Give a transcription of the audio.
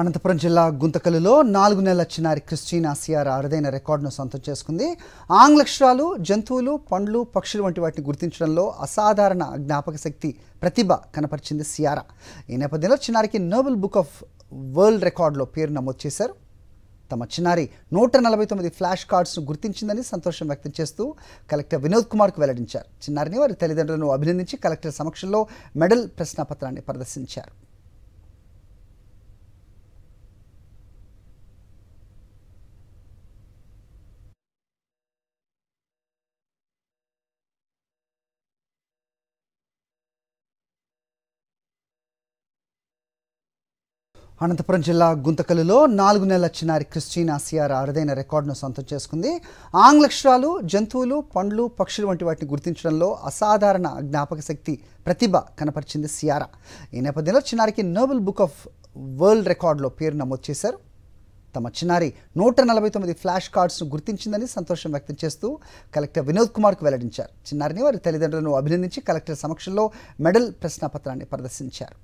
అనంతపురం జిల్లా గుంతకలులో నాలుగు నెలల చిన్నారి క్రిస్టినా సిఆర్ అరుదైన రికార్డును సొంతం చేసుకుంది ఆంగ్లక్షరాలు జంతువులు పండ్లు పక్షులు వంటి వాటిని గుర్తించడంలో అసాధారణ జ్ఞాపక శక్తి ప్రతిభ కనపరిచింది సియారా ఈ నేపథ్యంలో చిన్నారికి నోబెల్ బుక్ ఆఫ్ వరల్డ్ రికార్డులో పేరు నమోదు చేశారు తమ చిన్నారి నూట నలభై తొమ్మిది ఫ్లాష్ కార్డ్స్ను గుర్తించిందని సంతోషం వ్యక్తం చేస్తూ కలెక్టర్ వినోద్ కుమార్కు వెల్లడించారు చిన్నారిని వారి తల్లిదండ్రులను అభినందించి కలెక్టర్ సమక్షంలో మెడల్ ప్రశ్నాపత్రాన్ని ప్రదర్శించారు అనంతపురం జిల్లా గుంతకలులో నాలుగు నెలల చిన్నారి క్రిస్టినా సిఆర్ అరుదైన రికార్డును సొంతం చేసుకుంది ఆంగ్లక్షరాలు జంతువులు పండ్లు పక్షులు వంటి వాటిని గుర్తించడంలో అసాధారణ జ్ఞాపక శక్తి ప్రతిభ కనపరిచింది సియారా ఈ నేపథ్యంలో చిన్నారికి నోబెల్ బుక్ ఆఫ్ వరల్డ్ రికార్డులో పేరు నమోదు చేశారు తమ చిన్నారి నూట నలభై తొమ్మిది ఫ్లాష్ కార్డ్స్ను గుర్తించిందని సంతోషం వ్యక్తం చేస్తూ కలెక్టర్ వినోద్ కుమార్కు వెల్లడించారు చిన్నారిని వారి తల్లిదండ్రులను అభినందించి కలెక్టర్ సమక్షంలో మెడల్ ప్రశ్నాపత్రాన్ని ప్రదర్శించారు